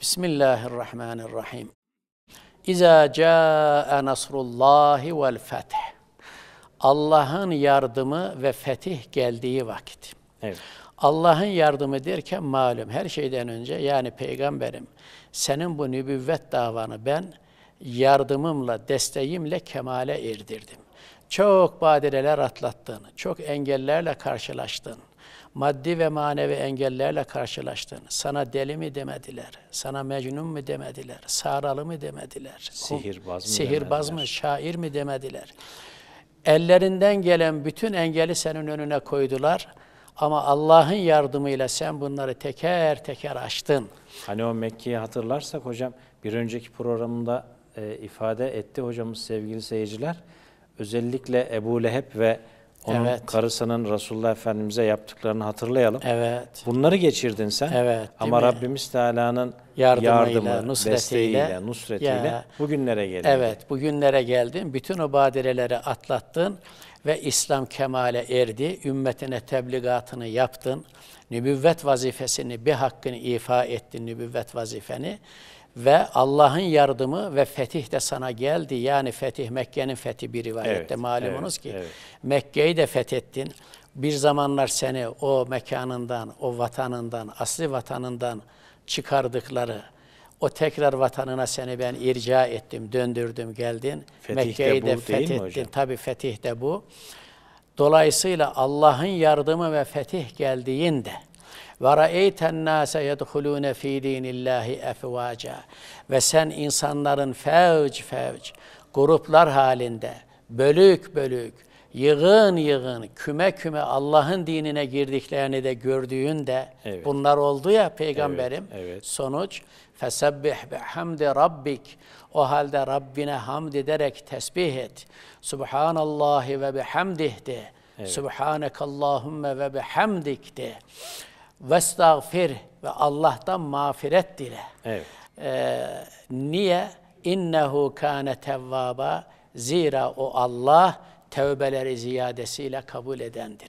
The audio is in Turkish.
Bismillahirrahmanirrahim. İza caa nasrullahi vel feth. Allah'ın yardımı ve fetih geldiği vakit. Evet. Allah'ın yardımı derken malum her şeyden önce yani peygamberim senin bu nübüvvet davanı ben yardımımla, desteğimle kemale erdirdim. Çok badireler atlattın, çok engellerle karşılaştın maddi ve manevi engellerle karşılaştın. Sana deli mi demediler, sana mecnun mu demediler, saralı mı demediler, sihirbaz mı, sihirbaz demediler. mı şair mi demediler. Ellerinden gelen bütün engeli senin önüne koydular. Ama Allah'ın yardımıyla sen bunları teker teker açtın. Hani o Mekke'yi hatırlarsak hocam bir önceki programında e, ifade etti hocamız sevgili seyirciler. Özellikle Ebu Leheb ve onun evet. karısının Resulullah Efendimiz'e yaptıklarını hatırlayalım. Evet. Bunları geçirdin sen. Evet. Ama mi? Rabbimiz Teala'nın yardımıyla, yardımı, nusretiyle, desteğiyle, nusretiyle bugünlere geldin. Evet, bugünlere geldin. Bütün o badireleri atlattın ve İslam kemale erdi. Ümmetine tebligatını yaptın. Nübüvvet vazifesini, bir hakkını ifa ettin nübüvvet vazifeni ve Allah'ın yardımı ve fetih de sana geldi. Yani fetih Mekke'nin fethi bir rivayette evet, malumunuz evet, ki. Evet. Mekke'yi de fethettin. Bir zamanlar seni o mekanından, o vatanından, asli vatanından çıkardıkları, o tekrar vatanına seni ben irca ettim, döndürdüm, geldin. Mekke'yi de, de fethettin. Tabi fetih de bu. Dolayısıyla Allah'ın yardımı ve fetih geldiğinde ve ra'eyten nase yedhulune fi dinillahi efvaca. Ve sen insanların fevc fevc, gruplar halinde, bölük bölük, yığın yığın, küme küme Allah'ın dinine girdiklerini de gördüğünde evet. bunlar oldu ya peygamberim. Evet, evet. Sonuç fesebbih bihamdi rabbik. O halde Rabbine hamd ederek tesbih et. Subhanallahi ve bihamdih de. Evet. Subhanakallahumma ve bihamdik de. Vestağfir ve Allah'tan mağfiret dile. Evet. Ee, niye? İnnehu kâne tevvâba. Zira o Allah tevbeleri ziyadesiyle kabul edendir.